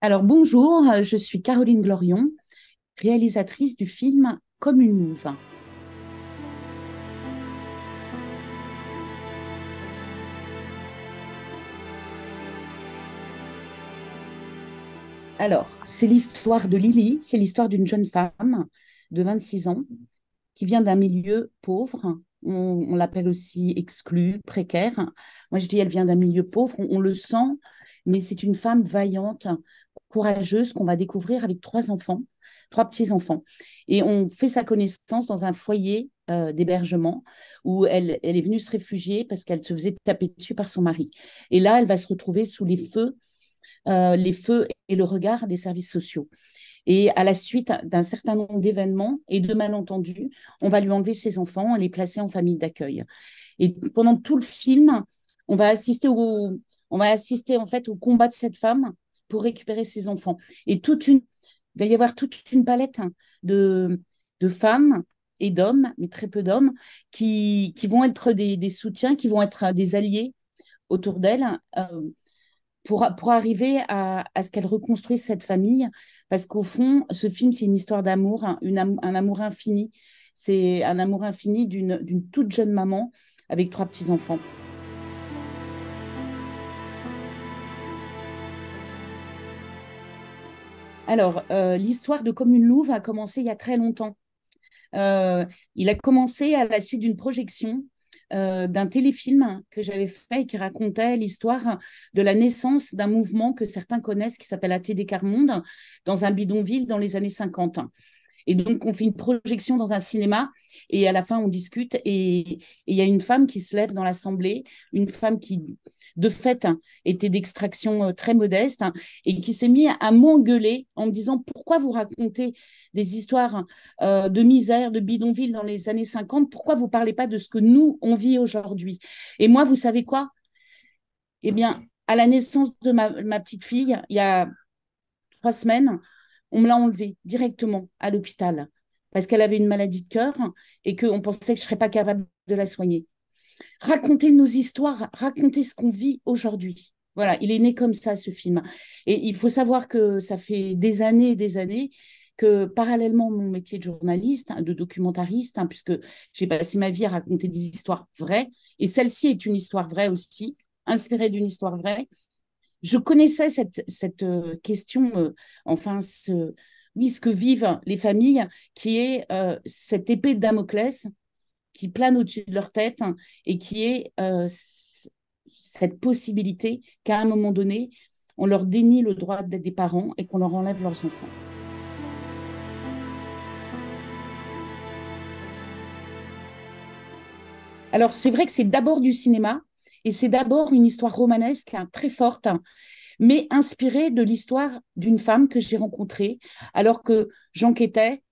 Alors bonjour, euh, je suis Caroline Glorion, réalisatrice du film Comme une mouve. Alors, c'est l'histoire de Lily, c'est l'histoire d'une jeune femme de 26 ans qui vient d'un milieu pauvre, on, l'appelle aussi exclue, précaire. Moi, je dis elle vient d'un milieu pauvre, on le sent mais c'est une femme vaillante, courageuse qu'on va découvrir avec trois enfants, trois petits-enfants. Et on fait sa connaissance dans un foyer euh, d'hébergement où elle, est venue se réfugier parce qu'elle se faisait taper dessus par son mari. Et là, elle va se retrouver sous les feux, euh, les feux et le regard des services sociaux. Et à la suite d'un certain nombre d'événements et de malentendus, on va lui enlever ses enfants et les placer en famille d'accueil. Et pendant tout le film, on va assister au, on va assister en fait au combat de cette femme pour récupérer ses enfants. Et toute une, il va y avoir toute une palette hein, de, de femmes et d'hommes, mais très peu d'hommes, qui, qui vont être des, soutiens, qui vont être euh, des alliés autour d'elle euh, pour, pour arriver à, ce qu'elle reconstruise cette famille. Parce qu'au fond, ce film, c'est une histoire d'amour, hein, un amour infini. C'est un amour infini d'une toute jeune maman avec trois petits-enfants. Alors, euh, l'histoire de Commune Louve a commencé il y a très longtemps. Euh, il a commencé à la suite d'une projection euh, d'un téléfilm que j'avais fait qui racontait l'histoire de la naissance d'un mouvement que certains connaissent qui s'appelle ATD Carmonde dans un bidonville dans les années 50. Et donc, on fait une projection dans un cinéma et à la fin, on discute. Et il y a une femme qui se lève dans l'assemblée, une femme qui, de fait hein, était d'extraction euh, très modeste hein, et qui s'est mis à m'engueuler en me disant pourquoi vous racontez des histoires euh, de misère, de bidonville dans les années 50, pourquoi vous parlez pas de ce que nous on vit aujourd'hui Et moi, vous savez quoi Eh bien, à la naissance de ma, ma petite fille, il y a trois semaines, on me l'a enlevée directement à l'hôpital parce qu'elle avait une maladie de cœur et qu'on pensait que je ne serais pas capable de la soigner raconter nos histoires, raconter ce qu'on vit aujourd'hui. Voilà, il est né comme ça, ce film. Et il faut savoir que ça fait des années et des années que parallèlement mon métier de journaliste, hein, de documentariste, hein, puisque j'ai passé ma vie à raconter des histoires vraies, et celle-ci est une histoire vraie aussi, inspirée d'une histoire vraie, je connaissais cette, cette euh, question, euh, enfin, ce, oui, ce que vivent les familles, qui est euh, cette épée de Damoclès qui plane au-dessus de leur tête et qui est euh, cette possibilité qu'à un moment donné, on leur dénie le droit d'être des parents et qu'on leur enlève leurs enfants. Alors c'est vrai que c'est d'abord du cinéma et c'est d'abord une histoire romanesque hein, très forte, mais inspirée de l'histoire d'une femme que j'ai rencontrée alors que j'enquêtais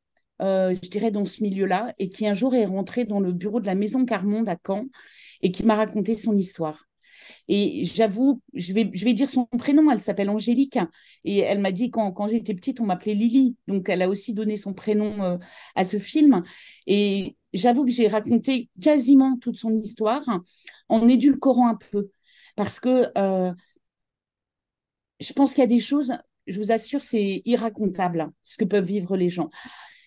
euh, je dirais, dans ce milieu-là, et qui un jour est rentrée dans le bureau de la Maison Carmonde à Caen et qui m'a raconté son histoire. Et j'avoue, je vais, je vais dire son prénom, elle s'appelle Angélique. Et elle m'a dit, quand, quand j'étais petite, on m'appelait Lily. Donc, elle a aussi donné son prénom euh, à ce film. Et j'avoue que j'ai raconté quasiment toute son histoire en édulcorant un peu. Parce que euh, je pense qu'il y a des choses, je vous assure, c'est irracontable hein, ce que peuvent vivre les gens.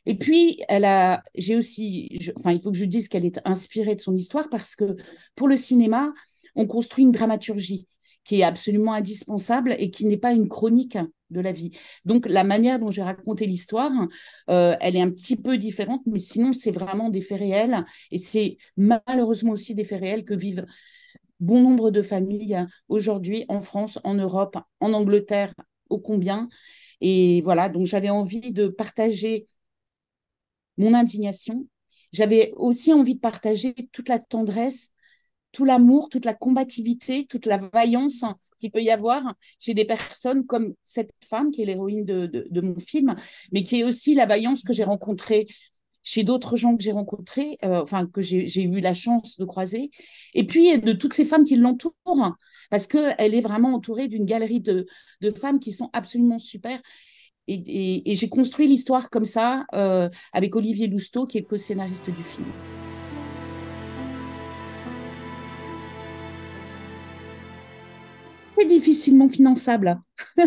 Et puis, elle a, j'ai aussi, enfin, il faut que je dise qu'elle est inspirée de son histoire parce que pour le cinéma, on construit une dramaturgie qui est absolument indispensable et qui n'est pas une chronique de la vie. Donc, la manière dont j'ai raconté l'histoire, euh, elle est un petit peu différente, mais sinon, c'est vraiment des faits réels. Et c'est malheureusement aussi des faits réels que vivent bon nombre de familles aujourd'hui en France, en Europe, en Angleterre, ô combien. Et voilà, donc j'avais envie de partager mon indignation. J'avais aussi envie de partager toute la tendresse, tout l'amour, toute la combativité, toute la vaillance hein, qu'il peut y avoir chez des personnes comme cette femme qui est l'héroïne de, mon film, mais qui est aussi la vaillance que j'ai rencontrée chez d'autres gens que j'ai rencontrés, euh, enfin que j'ai eu la chance de croiser, et puis de toutes ces femmes qui l'entourent, hein, parce qu'elle est vraiment entourée d'une galerie de, de, femmes qui sont absolument super. Et, j'ai construit l'histoire comme ça euh, avec Olivier Lousteau, qui est le co-scénariste du film. Très difficilement finançable.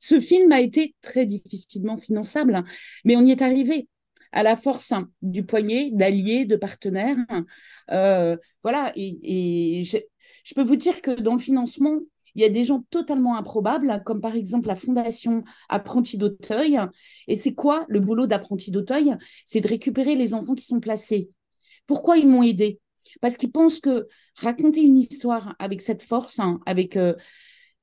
Ce film a été très difficilement finançable, mais on y est arrivé à la force du poignet, d'alliés, de partenaires. Euh, voilà, et, je, je, peux vous dire que dans le financement, il y a des gens totalement improbables, comme par exemple la Fondation Apprenti d'Auteuil. Et c'est quoi le boulot d'apprenti d'Auteuil C'est de récupérer les enfants qui sont placés. Pourquoi ils m'ont aidé Parce qu'ils pensent que raconter une histoire avec cette force, hein, avec euh,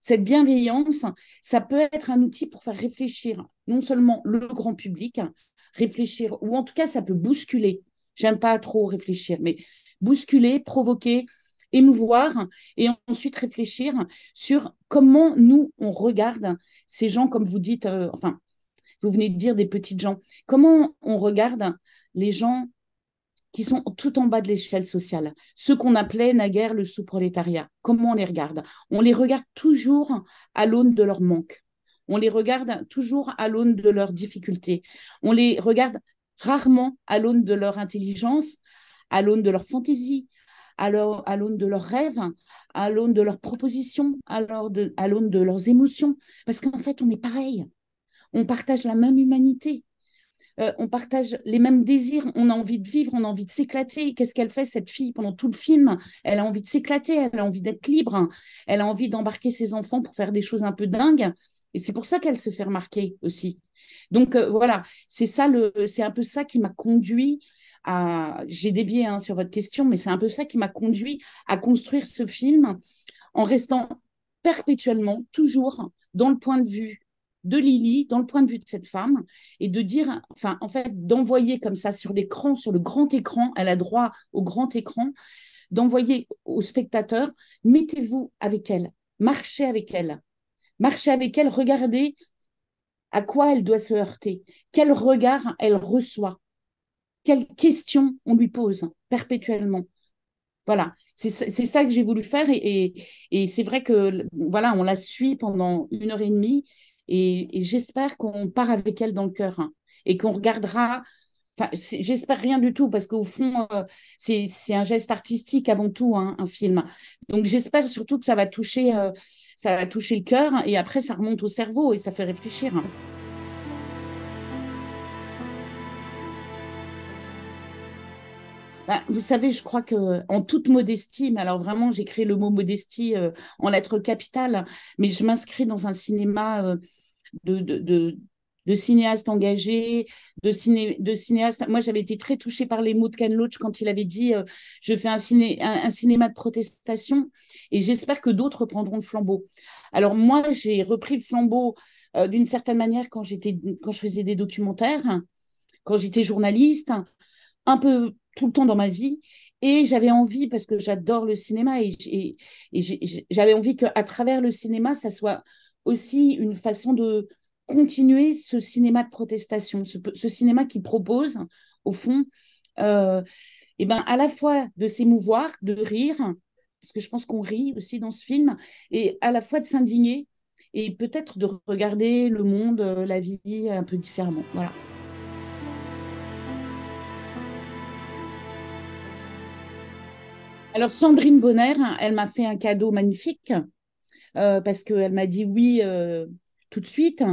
cette bienveillance, ça peut être un outil pour faire réfléchir non seulement le grand public, réfléchir, ou en tout cas, ça peut bousculer. J'aime pas trop réfléchir, mais bousculer, provoquer, émouvoir et ensuite réfléchir sur comment nous, on regarde ces gens, comme vous dites, euh, enfin, vous venez de dire des petites gens, comment on regarde les gens qui sont tout en bas de l'échelle sociale, ceux qu'on appelait naguère le sous-prolétariat. Comment on les regarde On les regarde toujours à l'aune de leur manque. On les regarde toujours à l'aune de leurs difficultés. On les regarde rarement à l'aune de leur intelligence, à l'aune de leur fantaisie, à l'aune de leurs rêves, à l'aune de leurs propositions, à l'aune de, leurs émotions. Parce qu'en fait, on est pareil. On partage la même humanité. Euh, on partage les mêmes désirs. On a envie de vivre, on a envie de s'éclater. Qu'est-ce qu'elle fait, cette fille, pendant tout le film Elle a envie de s'éclater, elle a envie d'être libre. Elle a envie d'embarquer ses enfants pour faire des choses un peu dingues. Et c'est pour ça qu'elle se fait remarquer aussi. Donc euh, voilà, c'est ça le, c'est un peu ça qui m'a conduit à, j'ai dévié hein, sur votre question, mais c'est un peu ça qui m'a conduit à construire ce film en restant perpétuellement, toujours dans le point de vue de Lily, dans le point de vue de cette femme, et de dire, enfin, en fait, d'envoyer comme ça sur l'écran, sur le grand écran, elle a droit au grand écran, d'envoyer au spectateur, mettez-vous avec elle, marchez avec elle, marchez avec elle, regardez à quoi elle doit se heurter, quel regard elle reçoit, quelles questions on lui pose perpétuellement. Voilà, c'est ça que j'ai voulu faire et, c'est vrai que voilà, on la suit pendant une heure et demie et, et j'espère qu'on part avec elle dans le cœur et qu'on regardera j'espère rien du tout parce qu'au fond, euh, c'est, un geste artistique avant tout, hein, un film. Donc j'espère surtout que ça va toucher, euh, ça va toucher le cœur et après ça remonte au cerveau et ça fait réfléchir. Hein. Bah, vous savez, je crois que en toute modestie, alors vraiment, j'ai créé le mot modestie euh, en lettres capitales, mais je m'inscris dans un cinéma de, de de cinéastes engagés, de, de cinéastes. Moi, j'avais été très touchée par les mots de Ken Loach quand il avait dit euh, Je fais un, un, cinéma de protestation et j'espère que d'autres prendront le flambeau. Alors, moi, j'ai repris le flambeau euh, d'une certaine manière quand, quand je faisais des documentaires, quand j'étais journaliste, un peu tout le temps dans ma vie. Et j'avais envie, parce que j'adore le cinéma, et, j'avais envie qu'à travers le cinéma, ça soit aussi une façon de, continuer ce cinéma de protestation, ce, cinéma qui propose, au fond, et euh, eh ben, à la fois de s'émouvoir, de rire, parce que je pense qu'on rit aussi dans ce film, et à la fois de s'indigner et peut-être de regarder le monde, euh, la vie euh, un peu différemment. Voilà. Alors Sandrine Bonner, elle m'a fait un cadeau magnifique parce qu'elle m'a dit oui, tout de suite.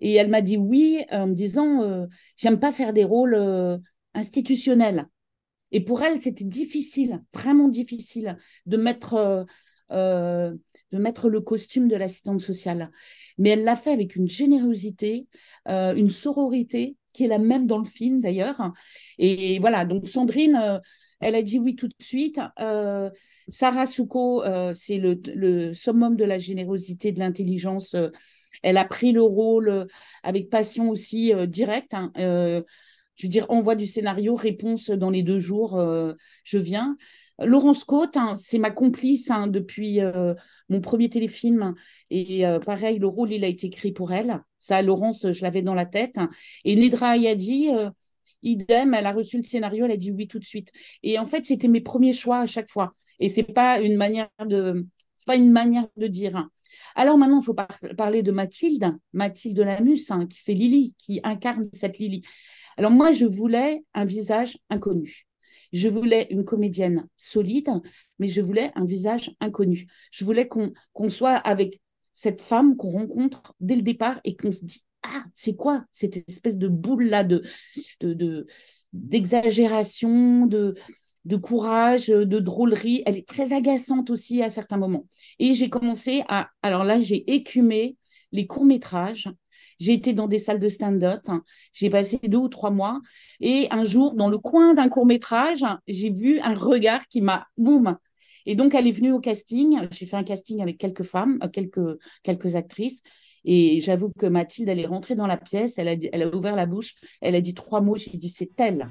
Et elle m'a dit oui euh, en me disant euh, j'aime pas faire des rôles euh, institutionnels. Et pour elle, c'était difficile, vraiment difficile, de mettre, de mettre le costume de l'assistante sociale. Mais elle l'a fait avec une générosité, une sororité qui est la même dans le film d'ailleurs. Et voilà, donc Sandrine, elle a dit oui tout de suite. Sarah Souko, c'est le, le, summum de la générosité, de l'intelligence elle a pris le rôle euh, avec passion aussi euh, directe. Hein. Euh, je veux dire, envoie du scénario, réponse dans les deux jours, je viens. Laurence Côte, hein, c'est ma complice hein, depuis mon premier téléfilm. Et pareil, le rôle, il a été écrit pour elle. Ça, Laurence, je l'avais dans la tête. Et Nedra Ayadi, idem, elle a reçu le scénario, elle a dit oui tout de suite. Et en fait, c'était mes premiers choix à chaque fois. Et c'est pas pas une manière de dire. Alors maintenant, il faut parler de Mathilde, Mathilde Lamus, hein, qui fait Lily, qui incarne cette Lily. Alors moi, je voulais un visage inconnu. Je voulais une comédienne solide, mais je voulais un visage inconnu. Je voulais qu'on soit avec cette femme qu'on rencontre dès le départ et qu'on se dit Ah, c'est quoi cette espèce de boule-là de d'exagération, de, de courage, de drôlerie. Elle est très agaçante aussi à certains moments. Et j'ai commencé à. Alors là, j'ai écumé les courts-métrages. J'ai été dans des salles de stand-up. J'ai passé deux ou trois mois. Et un jour, dans le coin d'un court-métrage, j'ai vu un regard qui m'a. Boum! Et donc, elle est venue au casting. J'ai fait un casting avec quelques femmes, euh, quelques, quelques actrices. Et j'avoue que Mathilde, elle est rentrée dans la pièce. Elle a, elle a ouvert la bouche. Elle a dit trois mots. J'ai dit, c'est elle.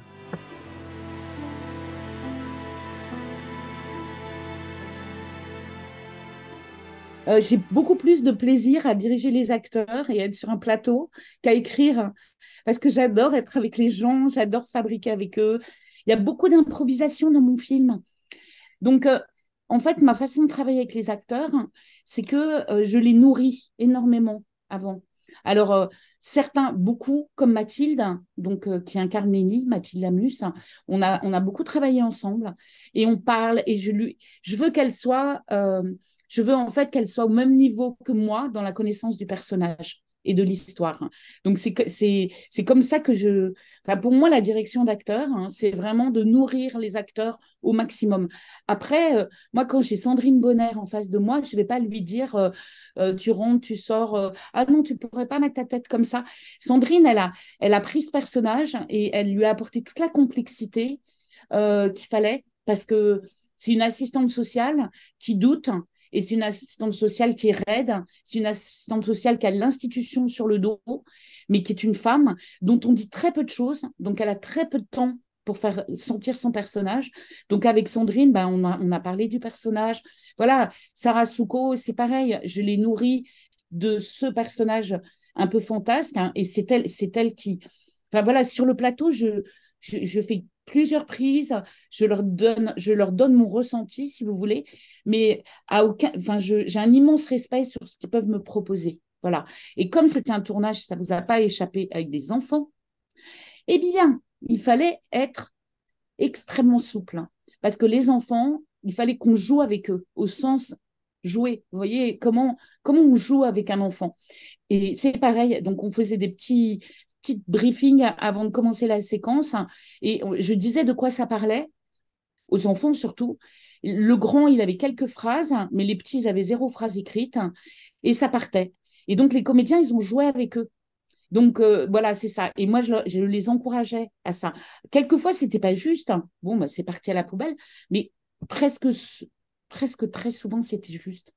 Euh, j'ai beaucoup plus de plaisir à diriger les acteurs et être sur un plateau qu'à écrire, parce que j'adore être avec les gens, j'adore fabriquer avec eux. Il y a beaucoup d'improvisation dans mon film. Donc, euh, en fait, ma façon de travailler avec les acteurs, c'est que euh, je les nourris énormément avant. Alors, certains, beaucoup, comme Mathilde, donc, qui incarne Nelly, Mathilde Lamus, on a, on a beaucoup travaillé ensemble et on parle et je, lui, je veux qu'elle soit je veux en fait qu'elle soit au même niveau que moi dans la connaissance du personnage et de l'histoire. Donc c'est comme ça que je... Enfin, pour moi, la direction d'acteur, hein, c'est vraiment de nourrir les acteurs au maximum. Après, euh, moi, quand j'ai Sandrine Bonner en face de moi, je ne vais pas lui dire, euh, euh, tu rentres, tu sors, ah non, tu ne pourrais pas mettre ta tête comme ça. Sandrine, elle a, elle a pris ce personnage et elle lui a apporté toute la complexité qu'il fallait parce que c'est une assistante sociale qui doute, et c'est une assistante sociale qui est raide, c'est une assistante sociale qui a l'institution sur le dos, mais qui est une femme dont on dit très peu de choses, donc elle a très peu de temps pour faire sentir son personnage. Donc avec Sandrine, bah, on, a, parlé du personnage. Voilà, Sarah Souko, c'est pareil, je l'ai nourrie de ce personnage un peu fantasque, hein, et c'est elle, c'est elle qui... Enfin voilà, sur le plateau, je, je fais plusieurs prises, je leur donne, je leur donne mon ressenti, si vous voulez, mais à aucun, enfin, j'ai un immense respect sur ce qu'ils peuvent me proposer. Voilà. Et comme c'était un tournage, ça ne vous a pas échappé avec des enfants, eh bien, il fallait être extrêmement souple. Hein, parce que les enfants, il fallait qu'on joue avec eux, au sens jouer. Vous voyez comment, comment on joue avec un enfant. Et c'est pareil, donc on faisait des petits, petite briefing avant de commencer la séquence. Et je disais de quoi ça parlait, aux enfants surtout. Le grand, il avait quelques phrases, mais les petits, ils avaient zéro phrase écrite. Et ça partait. Et donc, les comédiens, ils ont joué avec eux. Donc euh, voilà, c'est ça. Et moi, je, les encourageais à ça. Quelquefois, c'était pas juste. Hein. Bon, bah, c'est parti à la poubelle, mais presque, presque très souvent, c'était juste.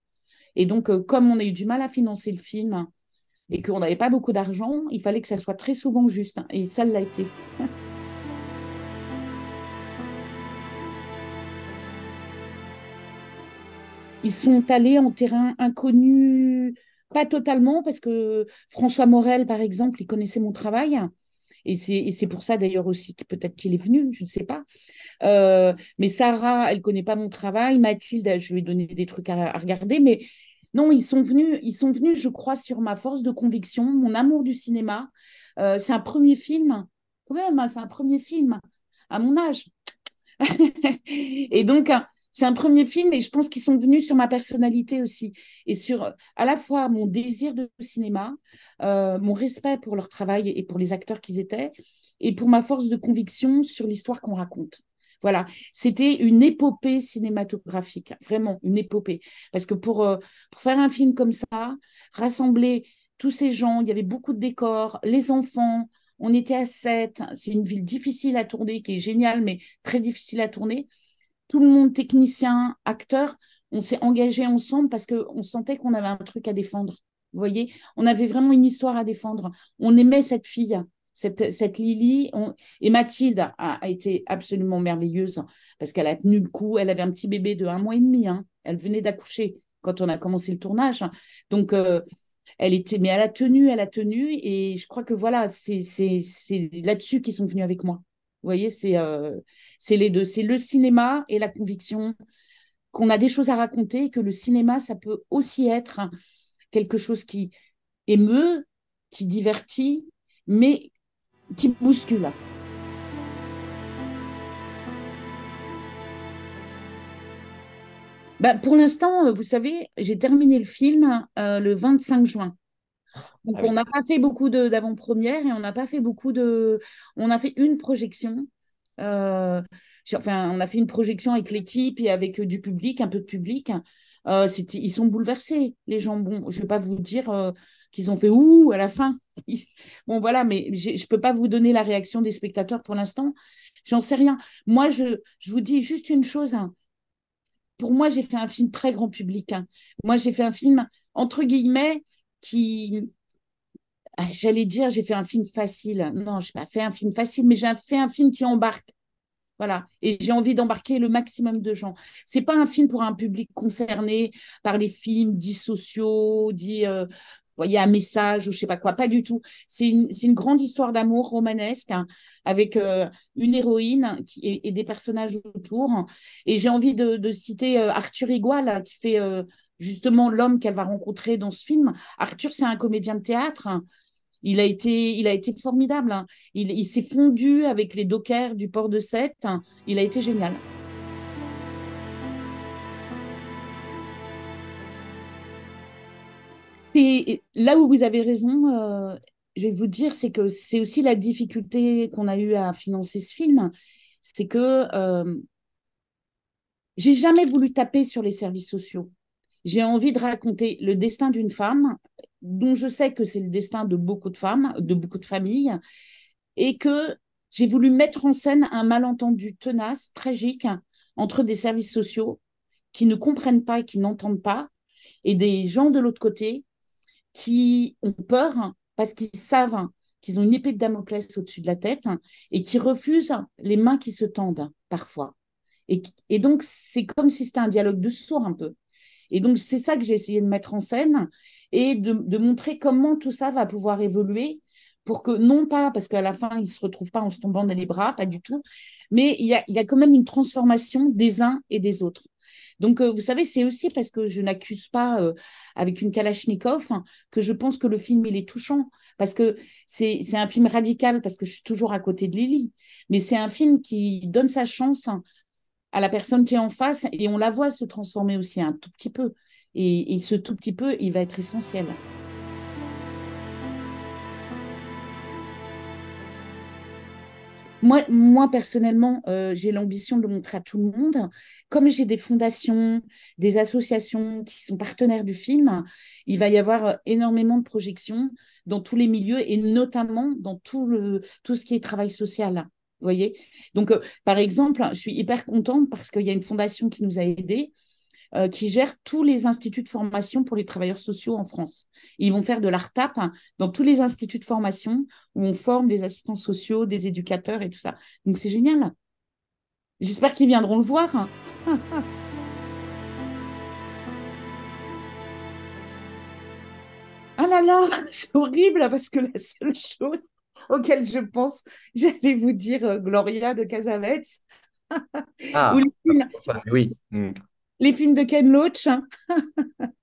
Et donc, euh, comme on a eu du mal à financer le film, et qu'on n'avait pas beaucoup d'argent, il fallait que ça soit très souvent juste. Hein, et ça l'a été. Ils sont allés en terrain inconnu, pas totalement, parce que François Morel, par exemple, il connaissait mon travail. Et c'est pour ça d'ailleurs aussi peut-être qu'il est venu, je ne sais pas. Euh, mais Sarah, elle connaît pas mon travail. Mathilde, je lui ai donné des trucs à regarder, mais non, ils sont venus, ils sont venus, je crois, sur ma force de conviction, mon amour du cinéma. Euh, c'est un premier film, quand même, hein, c'est un premier film à mon âge. et donc, hein, c'est un premier film et je pense qu'ils sont venus sur ma personnalité aussi et sur euh, à la fois mon désir de cinéma, euh, mon respect pour leur travail et pour les acteurs qu'ils étaient et pour ma force de conviction sur l'histoire qu'on raconte. Voilà, c'était une épopée cinématographique, vraiment une épopée. Parce que euh, pour, faire un film comme ça, rassembler tous ces gens, il y avait beaucoup de décors, les enfants, on était à 7, hein, c'est une ville difficile à tourner, qui est géniale, mais très difficile à tourner. Tout le monde, technicien, acteur, on s'est engagé ensemble parce qu'on sentait qu'on avait un truc à défendre. Vous voyez, on avait vraiment une histoire à défendre. On aimait cette fille. Cette, cette Lily et Mathilde a, été absolument merveilleuse parce qu'elle a tenu le coup. Elle avait un petit bébé de un mois et demi. Hein. Elle venait d'accoucher quand on a commencé le tournage. Donc, euh, elle était, mais elle a tenu, elle a tenu. Et je crois que voilà, c'est là-dessus qu'ils sont venus avec moi. Vous voyez, euh, c'est les deux. C'est le cinéma et la conviction qu'on a des choses à raconter et que le cinéma, ça peut aussi être quelque chose qui émeut, qui divertit, mais qui bouscule. Ben, pour l'instant, euh, vous savez, j'ai terminé le film euh, le 25 juin. Donc, ah on n'a pas fait beaucoup d'avant-première et on n'a pas fait beaucoup de. On a fait une projection. Euh, on a fait une projection avec l'équipe et avec euh, du public, un peu de public. Euh, ils sont bouleversés, les gens. Bon, Je ne vais pas vous dire euh, qu'ils ont fait ouh à la fin. bon, voilà, mais je ne peux pas vous donner la réaction des spectateurs pour l'instant. J'en sais rien. Moi, je, je, vous dis juste une chose. Hein. Pour moi, j'ai fait un film très grand public. Hein. Moi, j'ai fait un film, entre guillemets, qui. Ah, j'allais dire, j'ai fait un film facile. Non, je n'ai pas fait un film facile, mais j'ai fait un film qui embarque. Et j'ai envie d'embarquer le maximum de gens. C'est pas un film pour un public concerné par les films dits sociaux, dits euh, voyez, un message ou je sais pas quoi, pas du tout. C'est une, grande histoire d'amour romanesque hein, avec euh, une héroïne et, des personnages autour. Et j'ai envie de, citer euh, Arthur Igual hein, qui fait euh, justement l'homme qu'elle va rencontrer dans ce film. Arthur, c'est un comédien de théâtre. Hein. Il a été, il a été formidable. Hein. Il, s'est fondu avec les dockers du port de Sète. Hein. Il a été génial. C'est là où vous avez raison, euh, je vais vous dire, c'est que c'est aussi la difficulté qu'on a eu à financer ce film, c'est que euh, j'ai jamais voulu taper sur les services sociaux. J'ai envie de raconter le destin d'une femme dont je sais que c'est le destin de beaucoup de femmes, de beaucoup de familles, et que j'ai voulu mettre en scène un malentendu tenace, tragique, entre des services sociaux qui ne comprennent pas et qui n'entendent pas, et des gens de l'autre côté qui ont peur parce qu'ils savent qu'ils ont une épée de Damoclès au-dessus de la tête et qui refusent les mains qui se tendent parfois. Et, donc, c'est comme si c'était un dialogue de sourds un peu. Et donc, c'est ça que j'ai essayé de mettre en scène et de, montrer comment tout ça va pouvoir évoluer pour que, non pas parce qu'à la fin, ils ne se retrouvent pas en se tombant dans les bras, pas du tout, mais il y a, quand même une transformation des uns et des autres. Donc, euh, vous savez, c'est aussi parce que je n'accuse pas euh, avec une Kalachnikov hein, que je pense que le film, il est touchant. Parce que c'est un film radical, parce que je suis toujours à côté de Lily. Mais c'est un film qui donne sa chance hein, à la personne qui est en face et on la voit se transformer aussi un tout petit peu. Et, ce tout petit peu, il va être essentiel. Moi, moi, personnellement, euh, j'ai l'ambition de le montrer à tout le monde. Comme j'ai des fondations, des associations qui sont partenaires du film, il va y avoir euh, énormément de projections dans tous les milieux et notamment dans tout, le, tout ce qui est travail social. Vous voyez Donc, euh, par exemple, je suis hyper contente parce qu'il y a une fondation qui nous a aidés euh, qui gère tous les instituts de formation pour les travailleurs sociaux en France. ils vont faire de l'ARTAP hein, dans tous les instituts de formation où on forme des assistants sociaux, des éducateurs et tout ça. Donc c'est génial. J'espère qu'ils viendront le voir. Hein. Ah là là, c'est horrible hein, parce que la seule chose auquel je pense, j'allais vous dire euh, Gloria de Casavets. Ah, oui. Mm les films de Ken Loach. Hein.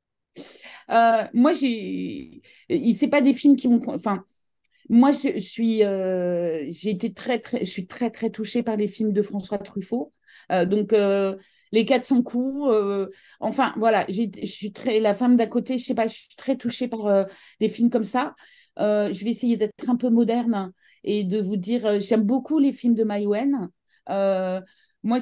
Euh, moi, j'ai. C'est pas des films qui m'ont. Enfin, moi, je, suis. Euh, j'ai été très, très. Je suis très, très touchée par les films de François Truffaut. Euh, donc. les Quatre 400 coups, enfin voilà, je suis très la femme d'à côté, je sais pas, je suis très touchée par des films comme ça. je vais essayer d'être un peu moderne et de vous dire, j'aime beaucoup les films de Maïwen. Euh, moi,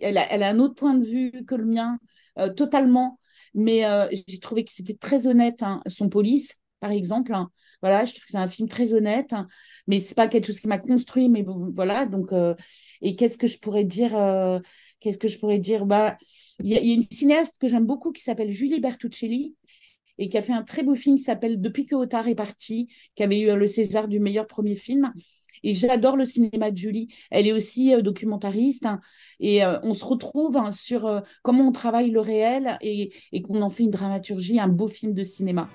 elle, a, un autre point de vue que le mien, euh, totalement. Mais euh, j'ai trouvé que c'était très honnête, hein, son police, par exemple. Hein. Voilà, je trouve que c'est un film très honnête, hein. mais c'est pas quelque chose qui m'a construit. Mais voilà, donc, euh, et qu'est-ce que je pourrais dire Qu'est-ce que je pourrais dire Bah, il y, a une cinéaste que j'aime beaucoup qui s'appelle Julie Bertuccelli et qui a fait un très beau film qui s'appelle Depuis que Otar est parti, qui avait eu le César du meilleur premier film. Et j'adore le cinéma de Julie. Elle est aussi euh, documentariste hein. et euh, on se retrouve hein, sur euh, comment on travaille le réel et qu'on en fait une dramaturgie, un beau film de cinéma.